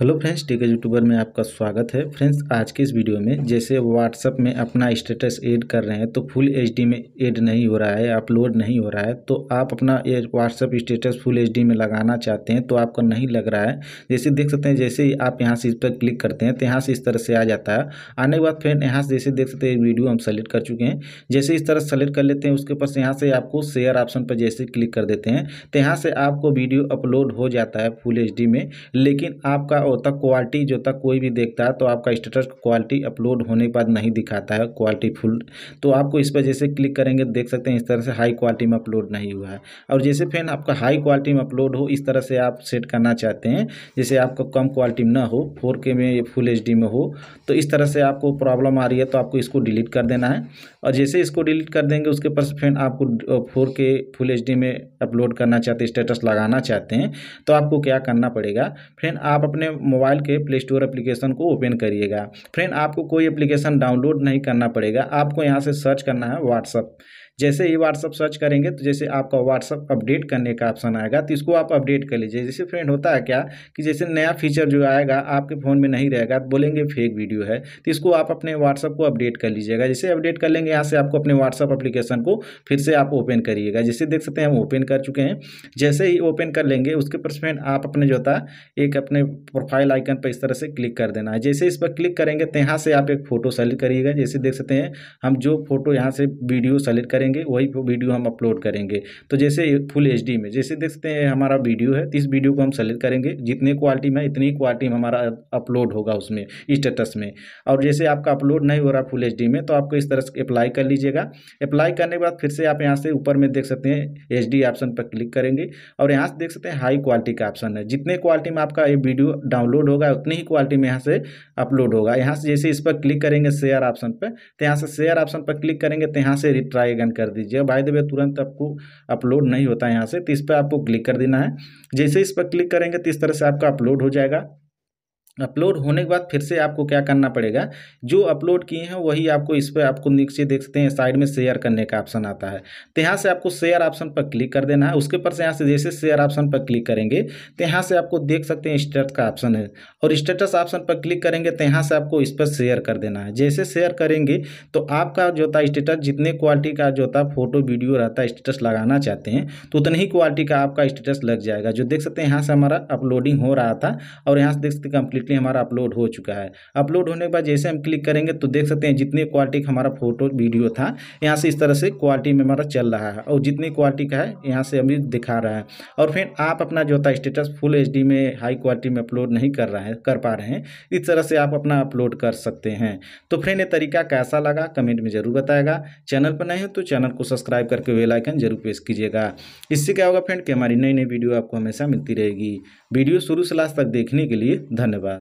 hello friends टीके YouTuber में आपका स्वागत है फ्रेंड्स आज के इस वीडियो में जैसे व्हाट्सअप में अपना स्टेटस ऐड कर रहे हैं तो फुल एचडी में ऐड नहीं हो रहा है अपलोड नहीं हो रहा है तो आप अपना ये व्हाट्सअप स्टेटस फुल एचडी में लगाना चाहते हैं तो आपको नहीं लग रहा है जैसे देख सकते हैं जैसे ही आप यहाँ से इस पर क्लिक करते हैं तो यहाँ से इस तरह से आ जाता है आने के बाद फ्रेंड यहाँ से जैसे देख सकते हैं वीडियो हम सेलेक्ट कर चुके हैं जैसे इस तरह सेलेक्ट कर लेते हैं उसके पास यहाँ से आपको शेयर ऑप्शन पर जैसे क्लिक कर देते हैं तो यहाँ से आपको वीडियो अपलोड हो जाता है फुल एच में लेकिन आपका हो होता क्वालिटी जो तक कोई भी देखता है तो आपका स्टेटस क्वालिटी अपलोड होने के बाद नहीं दिखाता है क्वालिटी फुल तो आपको इस पर जैसे क्लिक करेंगे तो देख सकते हैं इस तरह से हाई क्वालिटी में अपलोड नहीं हुआ है और जैसे फैन आपका हाई क्वालिटी में अपलोड हो इस तरह से आप सेट करना चाहते हैं जैसे आपको कम क्वालिटी में ना हो फोर में या फुल एच में हो तो इस तरह से आपको प्रॉब्लम आ रही है तो आपको इसको डिलीट कर देना है और जैसे इसको डिलीट कर देंगे उसके पास फैन आपको फोर फुल एच में अपलोड करना चाहते स्टेटस लगाना चाहते हैं तो आपको क्या करना पड़ेगा फ्रेंड आप अपने मोबाइल के प्ले स्टोर एप्लीकेशन को ओपन करिएगा फ्रेंड आपको कोई एप्लीकेशन डाउनलोड नहीं करना पड़ेगा आपको यहाँ से सर्च करना है व्हाट्सअप जैसे ही व्हाट्सअप सर्च करेंगे तो जैसे आपका व्हाट्सअप अपडेट करने का ऑप्शन आएगा तो इसको आप अपडेट कर लीजिए जैसे फ्रेंड होता है क्या कि जैसे नया फीचर जो आएगा आपके फ़ोन में नहीं रहेगा तो बोलेंगे फेक वीडियो है तो इसको आप अपने व्हाट्सअप को अपडेट कर लीजिएगा जैसे अपडेट कर लेंगे यहाँ से आपको अपने व्हाट्सअप अप्लीकेशन को फिर से आप ओपन करिएगा जैसे देख सकते हैं हम ओपन कर चुके हैं जैसे ही ओपन कर लेंगे उसके पर फ्रेंड आप अपने जो होता एक अपने प्रोफाइल आइकन पर इस तरह से क्लिक कर देना है जैसे इस पर क्लिक करेंगे तो यहाँ से आप एक फ़ोटो सेलेक्ट करिएगा जैसे देख सकते हैं हम जो फोटो यहाँ से वीडियो सेलेक्ट करेंगे करेंगे वही वीडियो हम अपलोड करेंगे तो जैसे फुल एच में जैसे देख सकते हैं हमारा वीडियो है तो इस वीडियो को हम सेलेक्ट करेंगे जितने क्वालिटी में इतनी क्वालिटी में हमारा अपलोड होगा उसमें स्टेटस में और जैसे आपका अपलोड नहीं हो रहा फुल एच में तो आपको इस तरह से अप्लाई कर लीजिएगा अप्लाई करने के बाद फिर से आप यहाँ से ऊपर में देख सकते हैं एच ऑप्शन पर क्लिक करेंगे और यहाँ से देख सकते हैं हाई क्वालिटी का ऑप्शन है जितने क्वालिटी में आपका ये वीडियो डाउनलोड होगा उतनी ही क्वालिटी में यहाँ से अपलोड होगा यहाँ से जैसे इस पर क्लिक करेंगे शेयर ऑप्शन पर तो यहाँ से शेयर ऑप्शन पर क्लिक करेंगे तो यहाँ से रिट्राई अगन कर दीजिए भाई देवे तुरंत आपको अपलोड नहीं होता है यहाँ से तो इस पर आपको क्लिक कर देना है जैसे इस पर क्लिक करेंगे तो इस तरह से आपका अपलोड हो जाएगा अपलोड होने के बाद फिर से आपको क्या करना पड़ेगा जो अपलोड किए हैं वही आपको इस पर आपको नीचे देख सकते हैं साइड में शेयर करने का ऑप्शन आता है तो यहाँ से आपको शेयर ऑप्शन पर क्लिक कर देना है उसके ऊपर से यहाँ से जैसे शेयर ऑप्शन पर क्लिक करेंगे तो यहाँ से आपको देख सकते हैं स्टेटस का ऑप्शन है और स्टेटस ऑप्शन पर क्लिक करेंगे तो यहाँ से आपको इस पर शेयर कर देना है जैसे शेयर करेंगे तो आपका जो था स्टेटस जितने क्वालिटी का जो था फोटो वीडियो रहता है स्टेटस लगाना चाहते हैं तो उतनी ही क्वालिटी का आपका स्टेटस लग जाएगा जो देख सकते हैं यहाँ से हमारा अपलोडिंग हो रहा था और यहाँ से देख सकते कंप्लीट कंप्लीटली हमारा अपलोड हो चुका है अपलोड होने के बाद जैसे हम क्लिक करेंगे तो देख सकते हैं जितनी क्वालिटी का हमारा फोटो वीडियो था यहाँ से इस तरह से क्वालिटी में हमारा चल रहा है और जितनी क्वालिटी का है यहाँ से अभी दिखा रहा है और फिर आप अपना जो होता है स्टेटस फुल एच में हाई क्वालिटी में अपलोड नहीं कर रहे हैं कर पा रहे हैं इस तरह से आप अपना अपलोड कर सकते हैं तो फ्रेंड ये तरीका कैसा लगा कमेंट में ज़रूर बताएगा चैनल पर नहीं हो तो चैनल को सब्सक्राइब करके वेल आइकन जरूर प्रेस कीजिएगा इससे क्या होगा फ्रेंड कि हमारी नई नई वीडियो आपको हमेशा मिलती रहेगी वीडियो शुरू से लास्ट तक देखने के लिए धन्यवाद